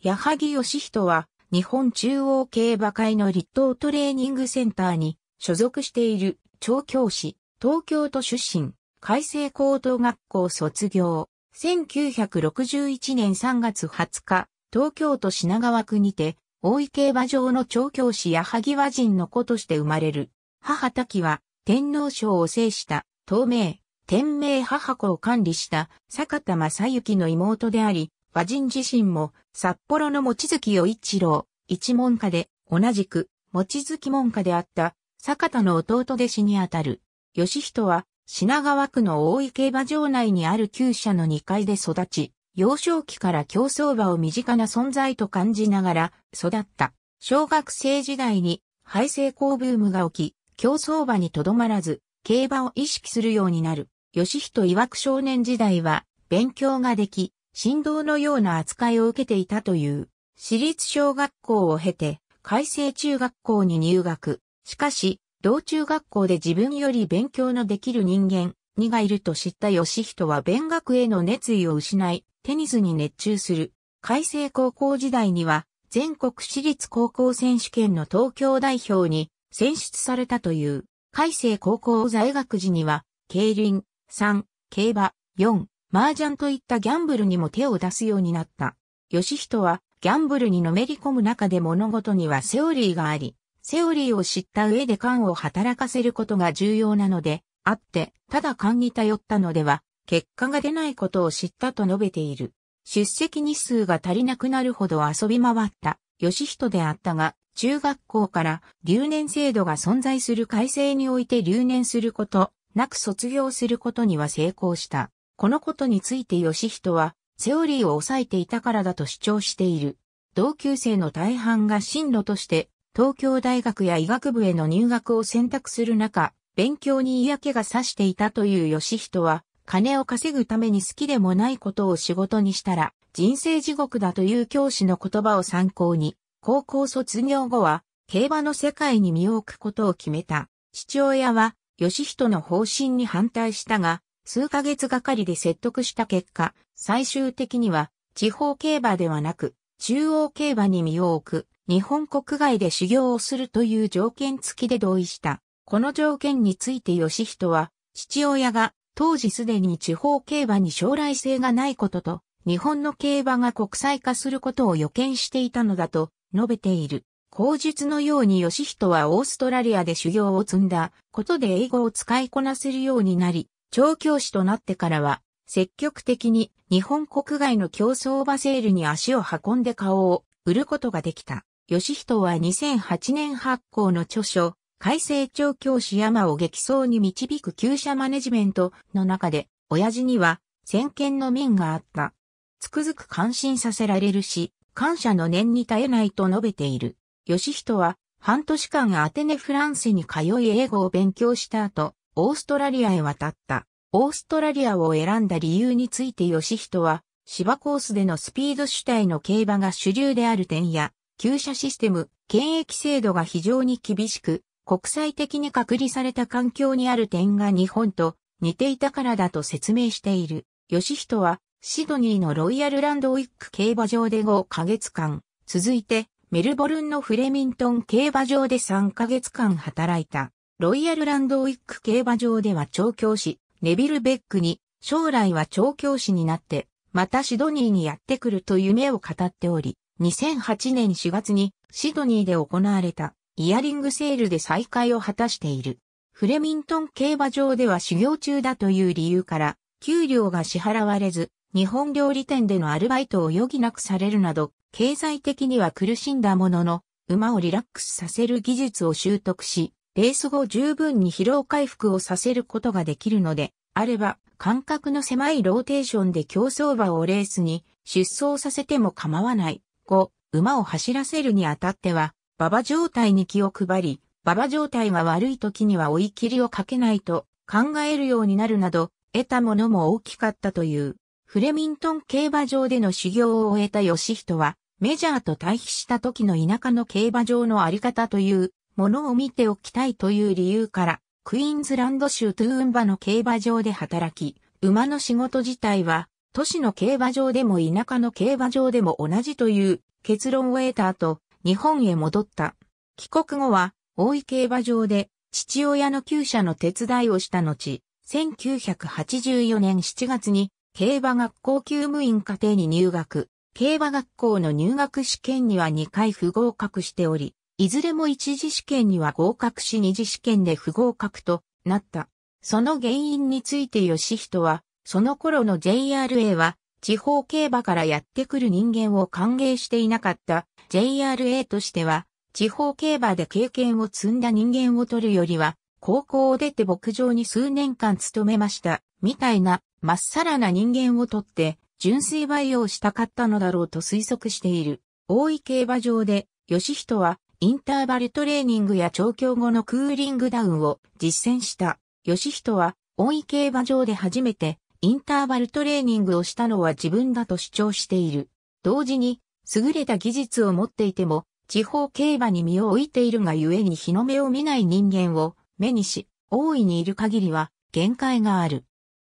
矢作義人は、日本中央競馬会の立東トレーニングセンターに所属している調教師、東京都出身、改正高等学校卒業。1961年3月20日、東京都品川区にて、大井競馬場の調教師矢作和人の子として生まれる。母滝は、天皇賞を制した、東名、天明母子を管理した、坂田正幸の妹であり、和人自身も札幌の餅月与一郎、一門下で、同じく餅月門下であった坂田の弟弟子にあたる。義人は品川区の大井競馬場内にある旧舎の2階で育ち、幼少期から競走馬を身近な存在と感じながら育った。小学生時代に廃成功ブームが起き、競走馬にとどまらず、競馬を意識するようになる。義人曰く少年時代は勉強ができ、振動のような扱いを受けていたという、私立小学校を経て、改正中学校に入学。しかし、同中学校で自分より勉強のできる人間、にがいると知った義人は勉学への熱意を失い、テニスに熱中する。改正高校時代には、全国私立高校選手権の東京代表に選出されたという。改正高校在学時には、競輪、3、競馬、4、麻雀といったギャンブルにも手を出すようになった。義人はギャンブルにのめり込む中で物事にはセオリーがあり、セオリーを知った上で勘を働かせることが重要なので、あって、ただ勘に頼ったのでは、結果が出ないことを知ったと述べている。出席日数が足りなくなるほど遊び回った、義人であったが、中学校から留年制度が存在する改正において留年すること、なく卒業することには成功した。このことについて義人は、セオリーを抑えていたからだと主張している。同級生の大半が進路として、東京大学や医学部への入学を選択する中、勉強に嫌気がさしていたという義人は、金を稼ぐために好きでもないことを仕事にしたら、人生地獄だという教師の言葉を参考に、高校卒業後は、競馬の世界に身を置くことを決めた。父親は、義人の方針に反対したが、数ヶ月がかりで説得した結果、最終的には地方競馬ではなく中央競馬に身を置く日本国外で修行をするという条件付きで同意した。この条件について義人は父親が当時すでに地方競馬に将来性がないことと日本の競馬が国際化することを予見していたのだと述べている。口述のように義人はオーストラリアで修行を積んだことで英語を使いこなせるようになり、調教師となってからは、積極的に日本国外の競争馬セールに足を運んで顔を売ることができた。吉人は2008年発行の著書、改正調教師山を激走に導く旧車マネジメントの中で、親父には先見の民があった。つくづく感心させられるし、感謝の念に耐えないと述べている。吉人は半年間アテネフランスに通い英語を勉強した後、オーストラリアへ渡った。オーストラリアを選んだ理由について吉人は、芝コースでのスピード主体の競馬が主流である点や、旧車システム、検疫制度が非常に厳しく、国際的に隔離された環境にある点が日本と似ていたからだと説明している。吉人は、シドニーのロイヤルランドウィック競馬場で5ヶ月間、続いて、メルボルンのフレミントン競馬場で3ヶ月間働いた。ロイヤルランドウィック競馬場では調教師、ネビル・ベックに、将来は調教師になって、またシドニーにやってくると夢を語っており、2008年4月にシドニーで行われたイヤリングセールで再開を果たしている。フレミントン競馬場では修行中だという理由から、給料が支払われず、日本料理店でのアルバイトを余儀なくされるなど、経済的には苦しんだものの、馬をリラックスさせる技術を習得し、レース後十分に疲労回復をさせることができるので、あれば、間隔の狭いローテーションで競走馬をレースに出走させても構わない。5、馬を走らせるにあたっては、馬場状態に気を配り、馬場状態が悪い時には追い切りをかけないと考えるようになるなど、得たものも大きかったという。フレミントン競馬場での修行を終えた義人は、メジャーと対比した時の田舎の競馬場のあり方というものを見ておきたいという理由から、クイーンズランド州トゥーンバの競馬場で働き、馬の仕事自体は、都市の競馬場でも田舎の競馬場でも同じという結論を得た後、日本へ戻った。帰国後は、大井競馬場で、父親の厩舎の手伝いをした後、1984年7月に、競馬学校給務員課程に入学。競馬学校の入学試験には2回不合格しており、いずれも一次試験には合格し二次試験で不合格となった。その原因について吉人は、その頃の JRA は、地方競馬からやってくる人間を歓迎していなかった JRA としては、地方競馬で経験を積んだ人間を取るよりは、高校を出て牧場に数年間勤めました、みたいな、まっさらな人間を取って、純粋培養したかったのだろうと推測している。大井競馬場で、義人は、インターバルトレーニングや調教後のクーリングダウンを実践した。義人は、大井競馬場で初めて、インターバルトレーニングをしたのは自分だと主張している。同時に、優れた技術を持っていても、地方競馬に身を置いているがゆえに日の目を見ない人間を目にし、大いにいる限りは限界がある。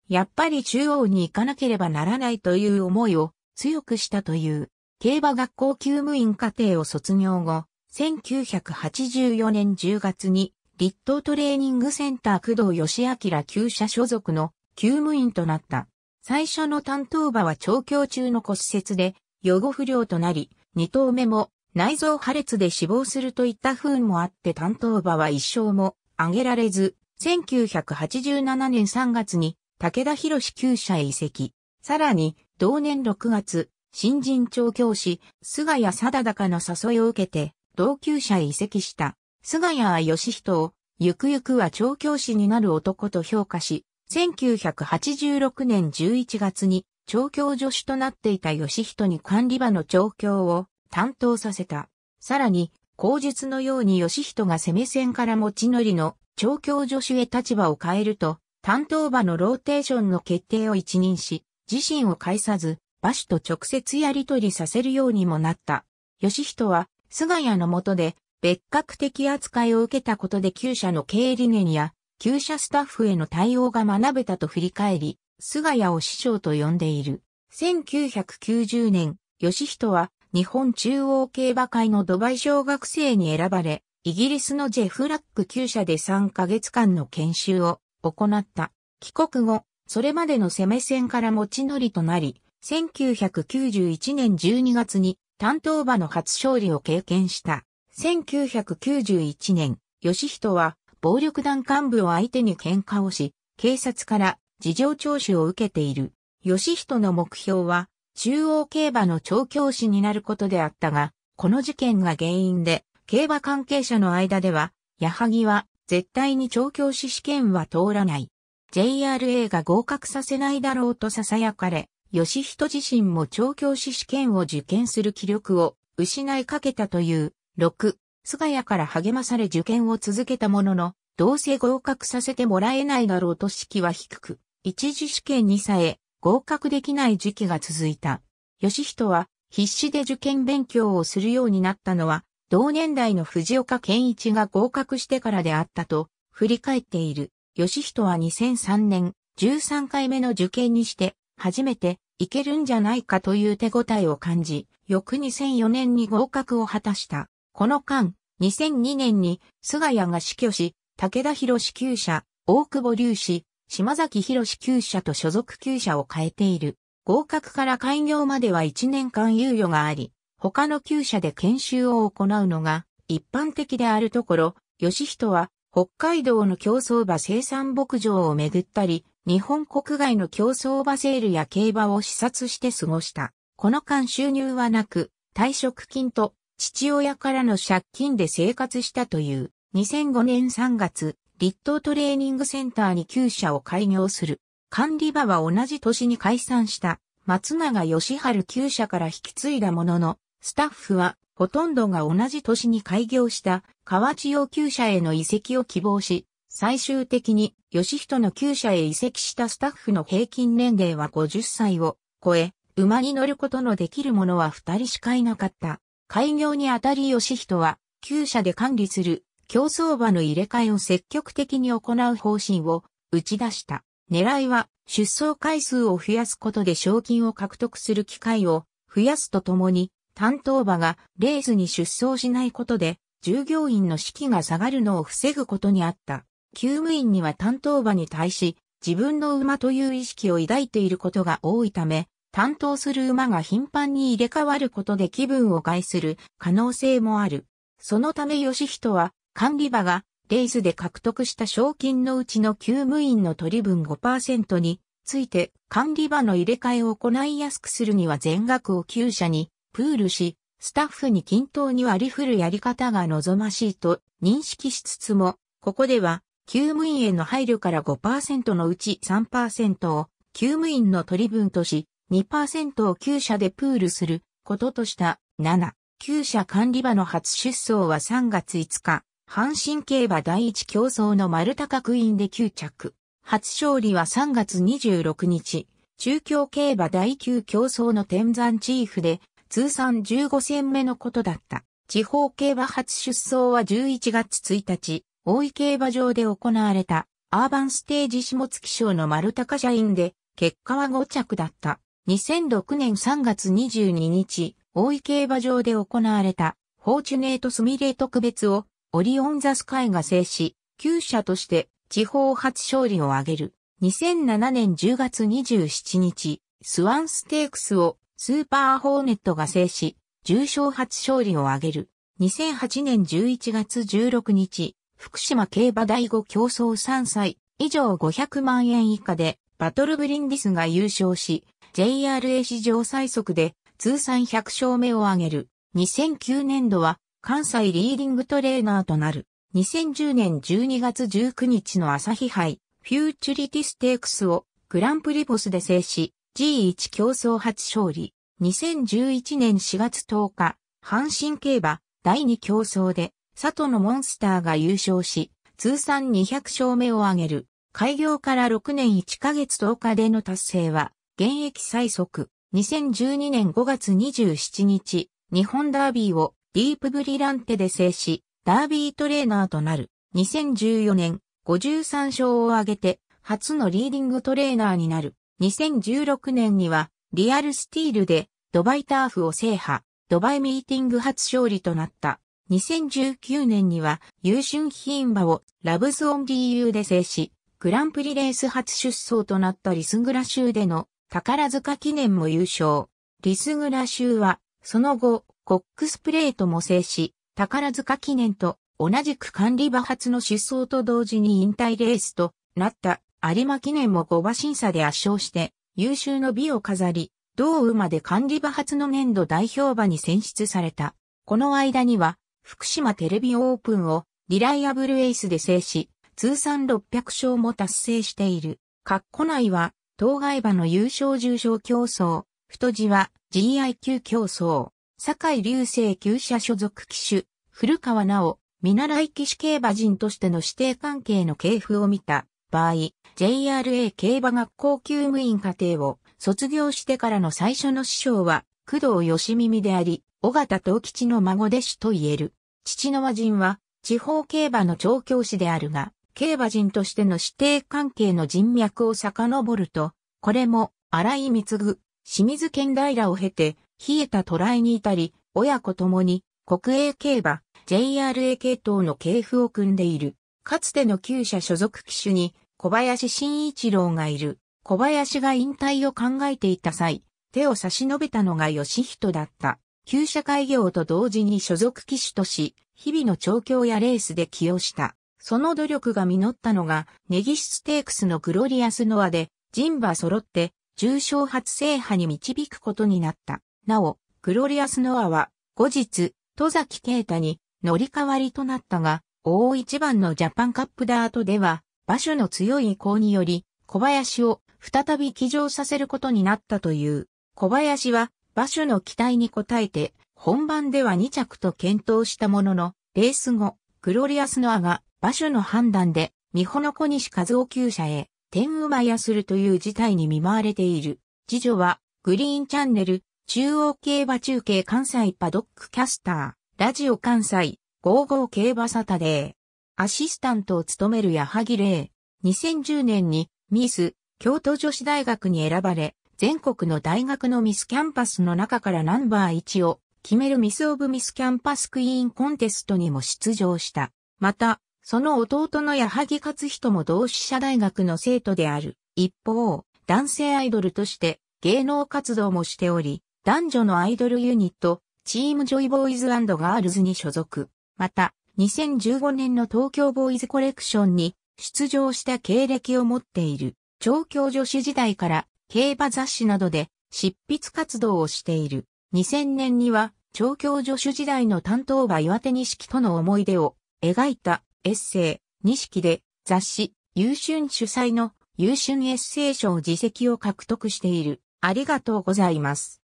やっぱり中央に行かなければならないという思いを強くしたという、競馬学校休務員課程を卒業後、1984年10月に立東トレーニングセンター工藤義明旧社所属の旧務員となった。最初の担当馬は調教中の骨折で予後不良となり、二頭目も内臓破裂で死亡するといった不運もあって担当馬は一生も挙げられず、1987年3月に武田博士旧社へ移籍。さらに、同年6月、新人調教師、菅谷貞高の誘いを受けて、同級者へ移籍した、菅谷義人を、ゆくゆくは調教師になる男と評価し、1986年11月に調教助手となっていた義人に管理場の調教を担当させた。さらに、口述のように義人が攻め線から持ち乗りの調教助手へ立場を変えると、担当場のローテーションの決定を一任し、自身を介さず、馬主と直接やり取りさせるようにもなった。義人は菅谷の下で別格的扱いを受けたことで旧社の経営理念や旧社スタッフへの対応が学べたと振り返り、菅谷を師匠と呼んでいる。1990年、吉人は日本中央競馬会のドバイ小学生に選ばれ、イギリスのジェフラック旧社で3ヶ月間の研修を行った。帰国後、それまでの攻め戦から持ち乗りとなり、1991年12月に担当馬の初勝利を経験した。1991年、吉人は暴力団幹部を相手に喧嘩をし、警察から事情聴取を受けている。吉人の目標は中央競馬の調教師になることであったが、この事件が原因で、競馬関係者の間では、矢作は絶対に調教師試験は通らない。JRA が合格させないだろうと囁かれ、義人自身も調教師試験を受験する気力を失いかけたという、6、菅谷から励まされ受験を続けたものの、どうせ合格させてもらえないだろうと式は低く、一次試験にさえ合格できない時期が続いた。義人は必死で受験勉強をするようになったのは、同年代の藤岡健一が合格してからであったと振り返っている。義人は2003年13回目の受験にして、初めていけるんじゃないかという手応えを感じ、翌2004年に合格を果たした。この間、2002年に菅谷が死去し、武田博士厩舎、大久保隆氏、島崎博士厩舎と所属厩舎を変えている。合格から開業までは1年間猶予があり、他の厩舎で研修を行うのが一般的であるところ、吉人は北海道の競走馬生産牧場を巡ったり、日本国外の競争馬セールや競馬を視察して過ごした。この間収入はなく、退職金と父親からの借金で生活したという。2005年3月、立東トレーニングセンターに旧社を開業する。管理場は同じ年に解散した。松永義春旧社から引き継いだものの、スタッフはほとんどが同じ年に開業した河内用旧社への移籍を希望し、最終的に、義人の厩舎へ移籍したスタッフの平均年齢は50歳を超え、馬に乗ることのできる者は二人しかいなかった。開業にあたり義人は、厩舎で管理する競争馬の入れ替えを積極的に行う方針を打ち出した。狙いは出走回数を増やすことで賞金を獲得する機会を増やすとともに、担当馬がレースに出走しないことで従業員の士気が下がるのを防ぐことにあった。休務員には担当馬に対し、自分の馬という意識を抱いていることが多いため、担当する馬が頻繁に入れ替わることで気分を害する可能性もある。そのため吉人は、管理馬がレースで獲得した賞金のうちの休務員の取り分5%について管理馬の入れ替えを行いやすくするには全額を急車にプールし、スタッフに均等に割り振るやり方が望ましいと認識しつつも、ここでは休務員への配慮から5%のうち3%を休務員の取り分とし、2%を旧社でプールすることとした。7、旧社管理場の初出走は3月5日、阪神競馬第一競争の丸高区ンで9着。初勝利は3月26日、中京競馬第9競争の天山チーフで、通算15戦目のことだった。地方競馬初出走は11月1日、大井競馬場で行われたアーバンステージ下月賞の丸高社員で結果は5着だった。2006年3月22日、大井競馬場で行われたフォーチュネートスミレ特別をオリオンザスカイが制し、旧社として地方初勝利を挙げる。2007年10月27日、スワンステークスをスーパーホーネットが制し、重賞初勝利を挙げる。2008年11月16日、福島競馬第5競争3歳以上500万円以下でバトルブリンディスが優勝し、JRA 史上最速で通算100勝目を挙げる。2009年度は関西リーディングトレーナーとなる。2010年12月19日の朝日杯フューチュリティステークスをグランプリボスで制し、G1 競争初勝利。2011年4月10日、阪神競馬第2競争で佐藤のモンスターが優勝し、通算200勝目を挙げる。開業から6年1ヶ月10日での達成は、現役最速、2012年5月27日、日本ダービーをディープブリランテで制し、ダービートレーナーとなる。2014年、53勝を挙げて、初のリーディングトレーナーになる。2016年には、リアルスティールで、ドバイターフを制覇、ドバイミーティング初勝利となった。2019年には、優春品馬をラブズオン DU で制し、グランプリレース初出走となったリスグラ州での宝塚記念も優勝。リスグラ州は、その後、コックスプレートも制し、宝塚記念と同じく管理馬発の出走と同時に引退レースとなった有馬記念も5馬審査で圧勝して優秀の美を飾り、同馬で管理馬発の年度代表馬に選出された。この間には福島テレビオープンをリライアブルエースで制し、通算600勝も達成している。カッコ内は、当該馬の優勝重賞競争、太字は GIQ 競争、堺流星旧社所属騎手、古川直、見習い騎手競馬人としての指定関係の系譜を見た場合、JRA 競馬学校級務員課程を卒業してからの最初の師匠は、工藤義耳であり、尾形藤吉の孫弟子と言える。父の和人は、地方競馬の調教師であるが、競馬人としての指定関係の人脈を遡ると、これも、荒井貢ぐ、清水県平を経て、冷えた虎来に至り、親子ともに、国営競馬、JRA 系統の系譜を組んでいる。かつての旧社所属機種に、小林慎一郎がいる。小林が引退を考えていた際、手を差し伸べたのが義人だった。旧社会業と同時に所属機種とし、日々の調教やレースで起用した。その努力が実ったのが、ネギシステークスのグロリアスノアで、人馬揃って、重賞初制覇に導くことになった。なお、グロリアスノアは、後日、戸崎啓太に乗り換わりとなったが、大一番のジャパンカップダートでは、馬主の強い意向により、小林を再び騎乗させることになったという。小林は馬主の期待に応えて、本番では2着と検討したものの、レース後、グロリアスノアが馬主の判断で、三穂の小西和夫厩舎へ、天馬やするという事態に見舞われている。次女は、グリーンチャンネル、中央競馬中継関西パドックキャスター、ラジオ関西、55競馬サタデー。アシスタントを務める矢作玲。2010年に、ミース、京都女子大学に選ばれ、全国の大学のミスキャンパスの中からナンバー1を決めるミスオブミスキャンパスクイーンコンテストにも出場した。また、その弟の矢作勝人も同志社大学の生徒である。一方、男性アイドルとして芸能活動もしており、男女のアイドルユニット、チームジョイボーイズガールズに所属。また、2015年の東京ボーイズコレクションに出場した経歴を持っている。調教女子時代から競馬雑誌などで執筆活動をしている。2000年には、調教助手時代の担当馬岩手錦との思い出を描いたエッセイ、錦で雑誌、優春主催の優春エッセイ賞自責を獲得している。ありがとうございます。